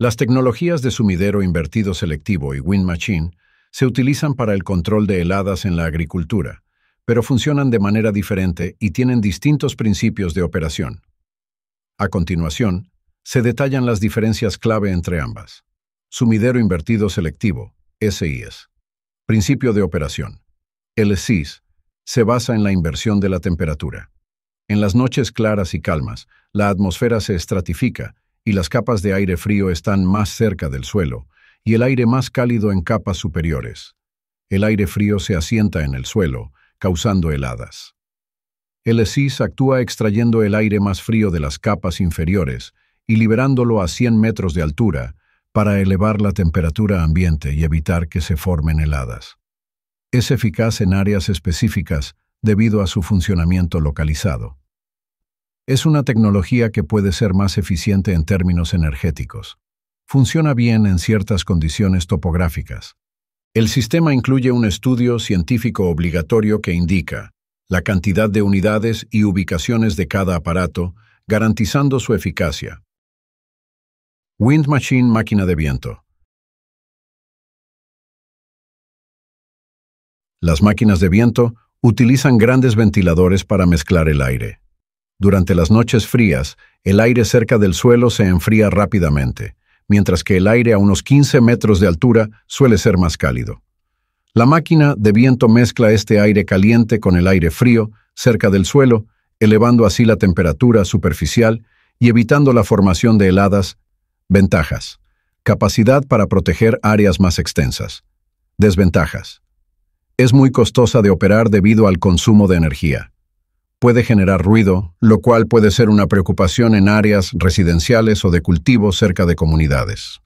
Las tecnologías de sumidero invertido selectivo y Wind Machine se utilizan para el control de heladas en la agricultura, pero funcionan de manera diferente y tienen distintos principios de operación. A continuación, se detallan las diferencias clave entre ambas. Sumidero invertido selectivo, SIS. Principio de operación. El SIS se basa en la inversión de la temperatura. En las noches claras y calmas, la atmósfera se estratifica y las capas de aire frío están más cerca del suelo, y el aire más cálido en capas superiores. El aire frío se asienta en el suelo, causando heladas. El ESIS actúa extrayendo el aire más frío de las capas inferiores y liberándolo a 100 metros de altura para elevar la temperatura ambiente y evitar que se formen heladas. Es eficaz en áreas específicas debido a su funcionamiento localizado. Es una tecnología que puede ser más eficiente en términos energéticos. Funciona bien en ciertas condiciones topográficas. El sistema incluye un estudio científico obligatorio que indica la cantidad de unidades y ubicaciones de cada aparato, garantizando su eficacia. Wind Machine Máquina de viento. Las máquinas de viento utilizan grandes ventiladores para mezclar el aire. Durante las noches frías, el aire cerca del suelo se enfría rápidamente, mientras que el aire a unos 15 metros de altura suele ser más cálido. La máquina de viento mezcla este aire caliente con el aire frío cerca del suelo, elevando así la temperatura superficial y evitando la formación de heladas. Ventajas. Capacidad para proteger áreas más extensas. Desventajas. Es muy costosa de operar debido al consumo de energía puede generar ruido, lo cual puede ser una preocupación en áreas residenciales o de cultivo cerca de comunidades.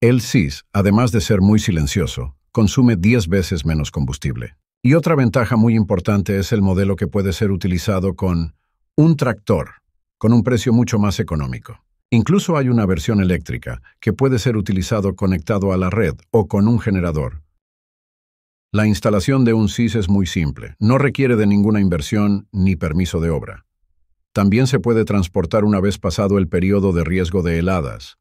El CIS, además de ser muy silencioso, consume 10 veces menos combustible. Y otra ventaja muy importante es el modelo que puede ser utilizado con un tractor, con un precio mucho más económico. Incluso hay una versión eléctrica que puede ser utilizado conectado a la red o con un generador, la instalación de un CIS es muy simple, no requiere de ninguna inversión ni permiso de obra. También se puede transportar una vez pasado el periodo de riesgo de heladas,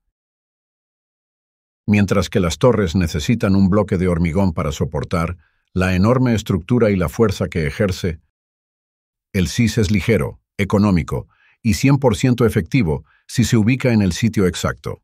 mientras que las torres necesitan un bloque de hormigón para soportar la enorme estructura y la fuerza que ejerce. El CIS es ligero, económico y 100% efectivo si se ubica en el sitio exacto.